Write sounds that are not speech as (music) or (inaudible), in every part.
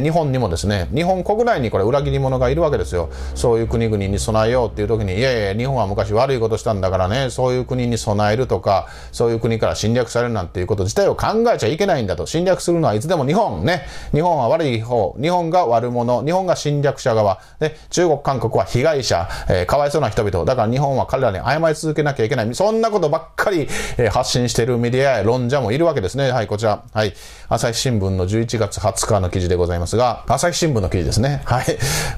日本にもですね、日本国内にこれ裏切り者がいるわけですよ。そういう国々に備えようっていう時に、いやいや、日本は昔悪いことしたんだからね、そういう国に備えるとか、そういう国から侵略されるなんていうこと自体を考えちゃいけないんだと。侵略するのはいつでも日本ね。日本は悪い方、日本が悪者、日本が侵略者側、ね、中国、韓国は被害者、えー、かわいそうな人々。だから日本は彼らに謝り続けなきゃいけない。そんなことばっかり、えー、発信しているメディアや論者もいるわけですね。はい、こちら。はい。朝日新聞の11月20日の記事でございます。ますが、朝日新聞の記事ですね。はい。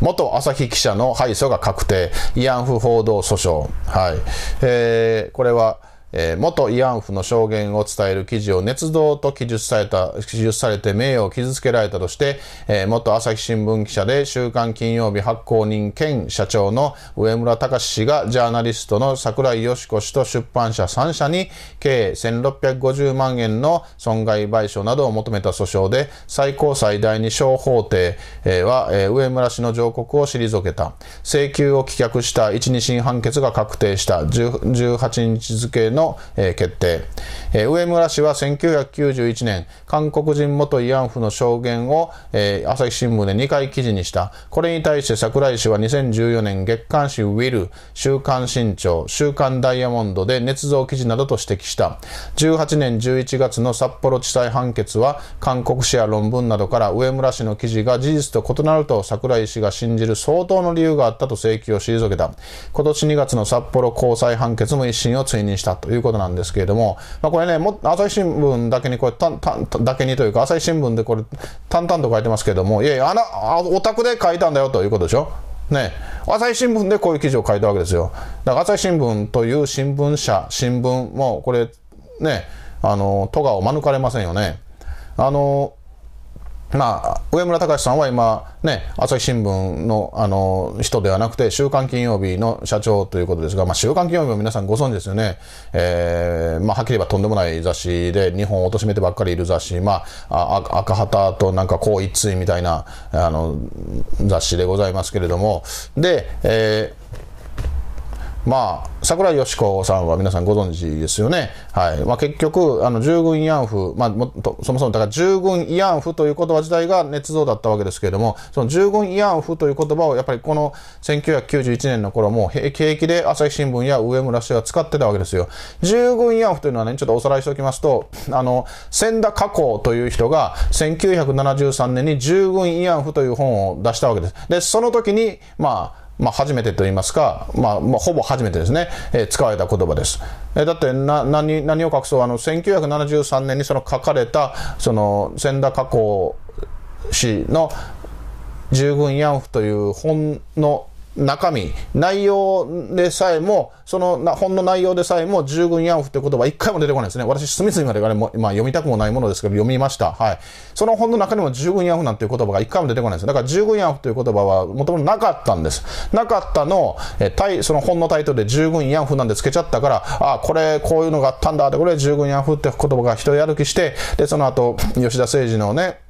元朝日記者の敗訴が確定。慰安婦報道訴訟。はい。えー、これは、えー、元慰安婦の証言を伝える記事を捏造と記述された、記述されて名誉を傷つけられたとして、えー、元朝日新聞記者で週刊金曜日発行人兼社長の上村隆氏がジャーナリストの桜井よしこ氏と出版社3社に計1650万円の損害賠償などを求めた訴訟で最高裁第二小法廷は、えー、上村氏の上告を退けた。請求を棄却した1、2審判決が確定した18日付のの、決定、上村氏は1991年、韓国人元慰安婦の証言を、朝日新聞で2回記事にした。これに対して桜井氏は2014年月刊誌ウィル、週刊新潮、週刊ダイヤモンドで捏造記事などと指摘した。18年11月の札幌地裁判決は、韓国史や論文などから上村氏の記事が事実と異なると桜井氏が信じる相当の理由があったと請求を退けた。今年2月の札幌高裁判決も一審を追認したということなんですけれども、まあ、これね、も朝日新聞だけにこれたんたん、だけにというか、朝日新聞でこれ、淡々と書いてますけれども、いやいや、あな、お宅で書いたんだよということでしょ。ね、朝日新聞でこういう記事を書いたわけですよ。だから朝日新聞という新聞社、新聞も、これ、ね、あの、都がを免れませんよね。あの、まあ、上村隆さんは今、ね、朝日新聞のあの人ではなくて、週刊金曜日の社長ということですが、まあ、週刊金曜日も皆さんご存知ですよね、えーまあ、はっきり言えばとんでもない雑誌で、日本を貶めてばっかりいる雑誌、まあ、あ赤旗となんかこう一対みたいなあの雑誌でございますけれども、で、えーまあ、桜井よしさんは皆さんご存知ですよね。はい。まあ、結局、あの、従軍慰安婦、まあ、もと、そもそも、だから従軍慰安婦という言葉自体が捏造だったわけですけれども、その従軍慰安婦という言葉をやっぱりこの1991年の頃も平気で朝日新聞や上村氏は使ってたわけですよ。従軍慰安婦というのはね、ちょっとおさらいしておきますと、あの、千田加工という人が1973年に従軍慰安婦という本を出したわけです。で、その時に、まあ、まあ、初めてと言いますか、まあ、まあ、ほぼ初めてですね、えー、使われた言葉です。えー、だってな何、何を隠そう、あの、1973年にその書かれた、その、千田加工氏の従軍慰安婦という本の中身、内容でさえも、その本の内容でさえも、従軍慰安婦って言葉一回も出てこないですね。私、隅々までがね、まあ、読みたくもないものですけど、読みました。はい。その本の中にも従軍慰安婦なんていう言葉が一回も出てこないです。だから、従軍慰安婦という言葉は、もともとなかったんです。なかったの、え、対、その本のタイトルで従軍慰安婦なんてつけちゃったから、あ、これ、こういうのがあったんだ、で、これ、従軍慰安婦って言葉が一歩歩きして、で、その後、吉田誠治のね、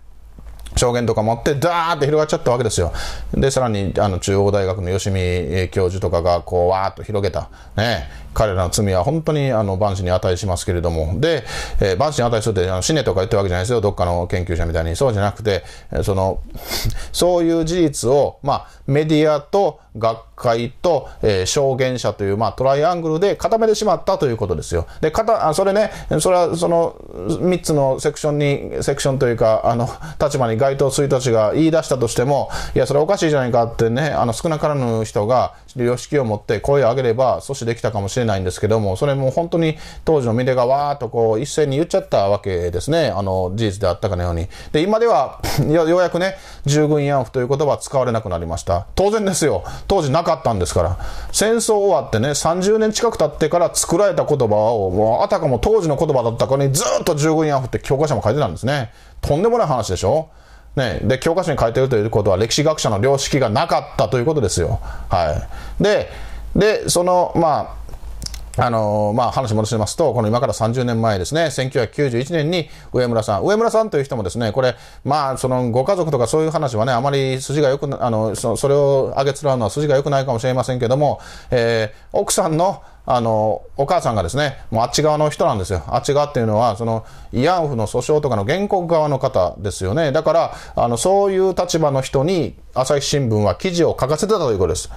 証言とか持ってダーって広がっちゃったわけですよ。で、さらにあの中央大学の吉見教授とかがこうわーっと広げた。ね、彼らの罪は本当にあの万死に値しますけれども。で、えー、万死に値するってあの死ねとか言ってるわけじゃないですよ。どっかの研究者みたいに。そうじゃなくて、その、(laughs) そういう事実を、まあ、メディアと、学会と、えー、証言者という、まあ、トライアングルで固めてしまったということですよ。で、かた、それね、それはその三つのセクションに、セクションというか、あの、立場に該当する人たちが言い出したとしても、いや、それおかしいじゃないかってね、あの、少なからぬ人が、良識を持って声を上げれば阻止できたかもしれないんですけども、それも本当に当時のミレがわーっとこう一斉に言っちゃったわけですね。あの、事実であったかのように。で、今では (laughs) ようやくね、従軍慰安婦という言葉は使われなくなりました。当然ですよ。当時なかったんですから。戦争終わってね、30年近く経ってから作られた言葉を、もうあたかも当時の言葉だったかにずっと従軍慰安婦って教科書も書いてたんですね。とんでもない話でしょね、で、教科書に書いてるということは歴史学者の良識がなかったということですよ。はい。で、で、その、まあ、あのまあ、話戻しますと、この今から30年前ですね、1991年に上村さん、上村さんという人もですね、これ、まあ、そのご家族とかそういう話はね、あまり筋がよく、あの、そそれを挙げつらうのは筋が良くないかもしれませんけども、えー、奥さんの、あの、お母さんがですね、もうあっち側の人なんですよ。あっち側っていうのは、その、慰安婦の訴訟とかの原告側の方ですよね。だから、あの、そういう立場の人に、朝日新聞は記事を書かせてたということです。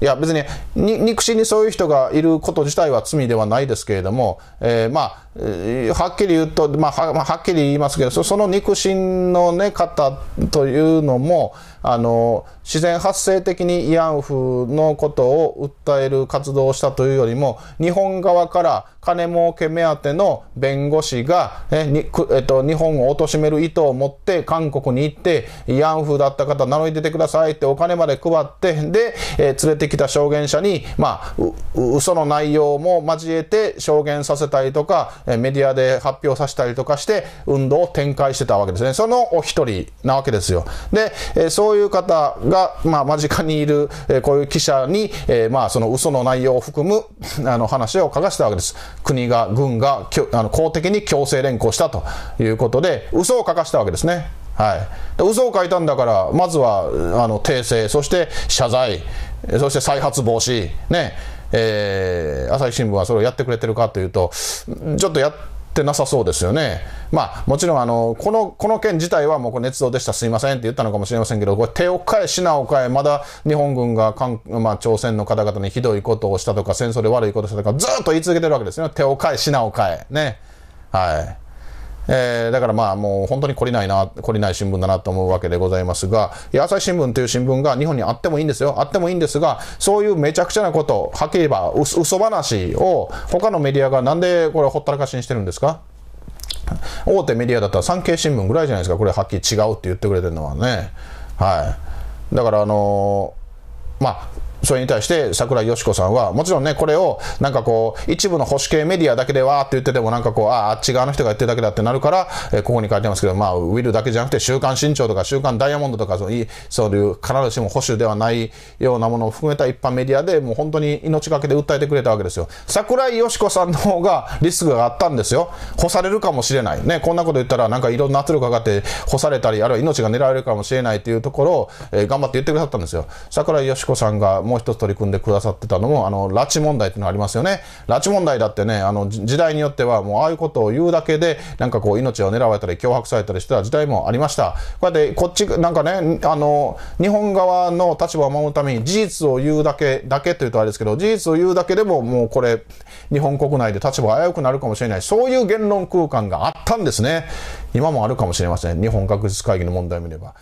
いや別にに憎しみにそういう人がいること自体は罪ではないですけれども、えー、まあはっきり言うと、まあ、はっきり言いますけど、その肉親の、ね、方というのも、あの、自然発生的に慰安婦のことを訴える活動をしたというよりも、日本側から金儲け目当ての弁護士が、えにえっと、日本を貶める意図を持って韓国に行って、慰安婦だった方名乗り出てくださいってお金まで配って、で、えー、連れてきた証言者に、まあ、嘘の内容も交えて証言させたりとか、メディアで発表させたりとかして、運動を展開してたわけですね。そのお一人なわけですよ。で、そういう方が、まあ、間近にいる、こういう記者に、まあ、その嘘の内容を含む、あの、話を書かせたわけです。国が、軍が、あの公的に強制連行したということで、嘘を書かせたわけですね。はい、嘘を書いたんだから、まずはあの訂正、そして謝罪、そして再発防止、ね、えー、朝日新聞はそれをやってくれてるかというと、ちょっとやってなさそうですよね。まあ、もちろん、あの、この、この件自体はもう、捏造でした、すいませんって言ったのかもしれませんけど、これ手を変え、品を変え、まだ日本軍が、まあ、朝鮮の方々にひどいことをしたとか、戦争で悪いことしたとか、ずっと言い続けてるわけですよね。手を変え、品を変え。ね。はい。えー、だからまあもう本当に懲りないな、懲りない新聞だなと思うわけでございますが、朝日新聞という新聞が日本にあってもいいんですよ。あってもいいんですが、そういうめちゃくちゃなこと、はっきり言えば嘘話を他のメディアがなんでこれほったらかしにしてるんですか大手メディアだったら産経新聞ぐらいじゃないですか。これはっきり違うって言ってくれてるのはね。はい。だからあのー、まあ、それに対して桜井よし子さんは、もちろんね、これをなんかこう、一部の保守系メディアだけでわーって言ってても、なんかこう、ああ、あっち側の人が言ってるだけだってなるから、えー、ここに書いてますけど、まあ、ウィルだけじゃなくて、週刊新潮とか、週刊ダイヤモンドとか、そういうそういう必ずしも保守ではないようなものを含めた一般メディアで、もう本当に命がけで訴えてくれたわけですよ。桜井よし子さんの方がリスクがあったんですよ。干されるかもしれない。ね、こんなこと言ったら、なんかいろんな圧力かかって、干されたり、あるいは命が狙われるかもしれないっていうところを、えー、頑張って言ってくださったんですよ。桜井よし子さんが、もうもう一つ取り組んでくださってたのも、あの、拉致問題っていうのありますよね。拉致問題だってね、あの、時代によっては、もうああいうことを言うだけで、なんかこう、命を狙われたり、脅迫されたりしてた時代もありました。こうやって、こっち、なんかね、あの、日本側の立場を守るために、事実を言うだけ、だけというとあれですけど、事実を言うだけでも、もうこれ、日本国内で立場危うくなるかもしれない。そういう言論空間があったんですね。今もあるかもしれません。日本学術会議の問題を見れば。